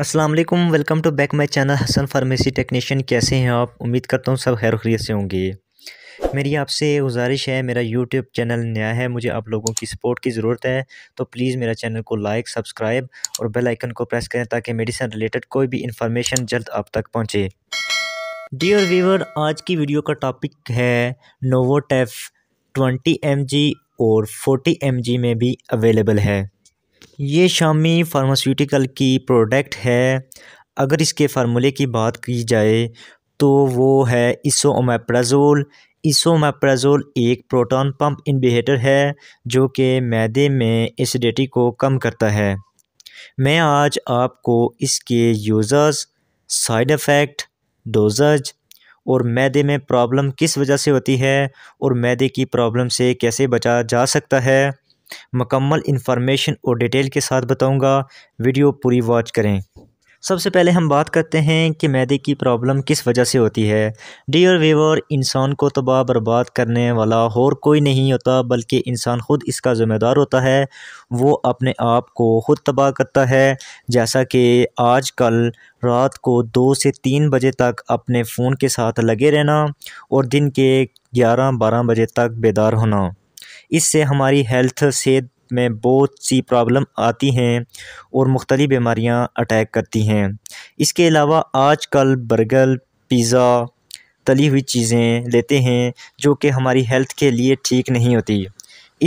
अस्सलाम वालेकुम welcome to back my channel Hasan pharmacy technician कैसे हैं आप उम्मीद करता हूँ सब खैर खरीत से होंगे मेरी आपसे गुजारिश है मेरा यूट्यूब चैनल नया है मुझे आप लोगों की सपोर्ट की ज़रूरत है तो प्लीज़ मेरा चैनल को लाइक सब्सक्राइब और बेल आइकन को प्रेस करें ताकि मेडिसिन रिलेटेड कोई भी इन्फॉर्मेशन जल्द आप तक पहुँचे डियर व्यूवर आज की वीडियो का टॉपिक है नोवोटेफ ट्वेंटी एम और फोर्टी एम में भी अवेलेबल है ये शामी फार्मास्यूटिकल की प्रोडक्ट है अगर इसके फार्मूले की बात की जाए तो वो है इसोमेप्राजोल इसोमेप्राजोल एक प्रोटॉन पंप इन्वेटर है जो कि मैदे में एसिडिटी को कम करता है मैं आज आपको इसके यूज़र्स साइड इफ़ेक्ट डोजज और मैदे में प्रॉब्लम किस वजह से होती है और मैदे की प्रॉब्लम से कैसे बचा जा सकता है मकम्मल इन्फॉर्मेशन और डिटेल के साथ बताऊंगा वीडियो पूरी वॉच करें सबसे पहले हम बात करते हैं कि मैदे की प्रॉब्लम किस वजह से होती है डियर वेवर इंसान को तबाह बर्बाद करने वाला और कोई नहीं होता बल्कि इंसान ख़ुद इसका ज़िम्मेदार होता है वो अपने आप को ख़ुद तबाह करता है जैसा कि आज कल रात को दो से तीन बजे तक अपने फ़ोन के साथ लगे रहना और दिन के ग्यारह बारह बजे तक बेदार होना इससे हमारी हेल्थ सेहत में बहुत सी प्रॉब्लम आती हैं और मख्तल बीमारियाँ अटैक करती हैं इसके अलावा आज कल बर्गर पिज़्ज़ा तली हुई चीज़ें लेते हैं जो कि हमारी हेल्थ के लिए ठीक नहीं होती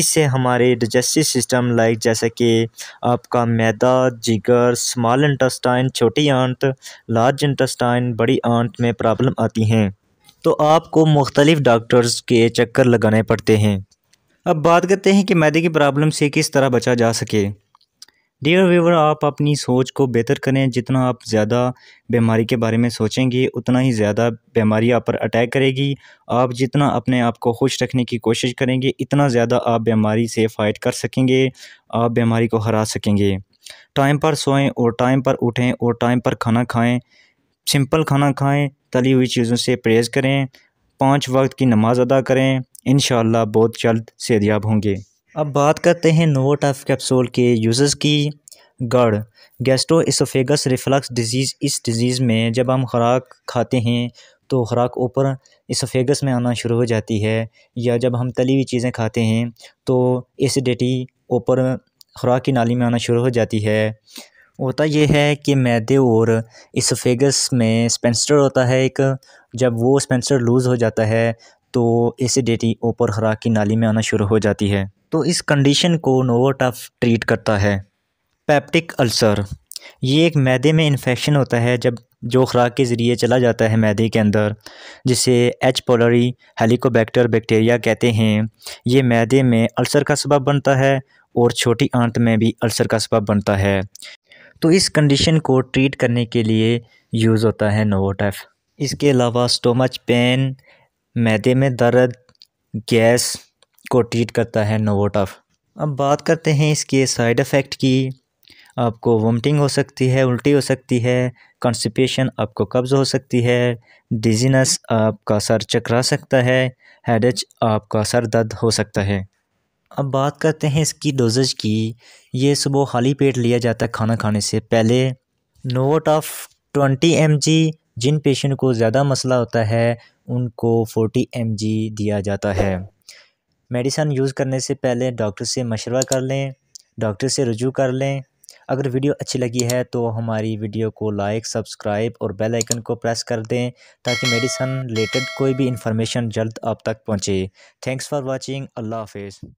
इससे हमारे डाइजेस्टिव सिस्टम लाइक जैसे कि आपका मैदा जिगर स्मॉल इंटस्टाइन छोटी आंत लार्ज इंटस्टाइन बड़ी आंत में प्रॉब्लम आती हैं तो आपको मुख्तलिफ़ डॉक्टर्स के चक्कर लगाने पड़ते हैं अब बात करते हैं कि मैदे की प्रॉब्लम से किस तरह बचा जा सके डियर व्यूवर आप अपनी सोच को बेहतर करें जितना आप ज़्यादा बीमारी के बारे में सोचेंगे उतना ही ज़्यादा बीमारी आप पर अटैक करेगी आप जितना अपने आप को खुश रखने की कोशिश करेंगे इतना ज़्यादा आप बीमारी से फ़ाइट कर सकेंगे आप बीमारी को हरा सकेंगे टाइम पर सोएं और टाइम पर उठें और टाइम पर खाना खाएँ सिंपल खाना खाएँ तली हुई चीज़ों से परहेज़ करें पाँच वक्त की नमाज़ अदा करें इन बहुत जल्द सेहतियाब होंगे अब बात करते हैं नोवोटाफ कैप्सूल के यूज़र्स की गढ़ गैस्ट्रो इसोफेगस रिफ्लक्स डिज़ीज़ इस डिज़ीज़ में जब हम खुराक खाते हैं तो खुराक ऊपर इसोफेगस में आना शुरू हो जाती है या जब हम तली हुई चीज़ें खाते हैं तो एसिडिटी ऊपर खुराक की नाली में आना शुरू हो जाती है होता यह है कि मैदे और इसोफेगस में स्पेंसटर होता है एक जब वो स्पेंसर लूज़ हो जाता है तो एसिडिटी ऊपर हरा की नाली में आना शुरू हो जाती है तो इस कंडीशन को नोवाटफ ट्रीट करता है पैप्टिक अल्सर ये एक मैदे में इन्फेक्शन होता है जब जो खुराक के ज़रिए चला जाता है मैदे के अंदर जिसे एच पोलरी हेलिकोबैक्टर बैक्टीरिया कहते हैं ये मैदे में अल्सर का सबब बनता है और छोटी आंत में भी अल्सर का सबब बनता है तो इस कंडीशन को ट्रीट करने के लिए यूज़ होता है नोवोटेफ इसके अलावा स्टोमच पेन मैदे में दर्द गैस को ट्रीट करता है नोवोटाफ अब बात करते हैं इसके साइड इफ़ेक्ट की आपको वोमिटिंग हो सकती है उल्टी हो सकती है कॉन्स्टिपेशन आपको कब्ज़ हो सकती है डिजीनस आपका सर चकरा सकता है हेडेच आपका सर दर्द हो सकता है अब बात करते हैं इसकी डोजेज की ये सुबह खाली पेट लिया जाता है खाना खाने से पहले नोट ऑफ ट्वेंटी एम जिन पेशेंट को ज़्यादा मसला होता है उनको फ़ोर्टी एम दिया जाता है मेडिसन यूज़ करने से पहले डॉक्टर से मशवरा कर लें डॉक्टर से रजू कर लें अगर वीडियो अच्छी लगी है तो हमारी वीडियो को लाइक सब्सक्राइब और बेल आइकन को प्रेस कर दें ताकि मेडिसन रिलेटेड कोई भी इन्फॉर्मेशन जल्द आप तक पहुंचे थैंक्स फॉर वाचिंग अल्लाह हाफिज़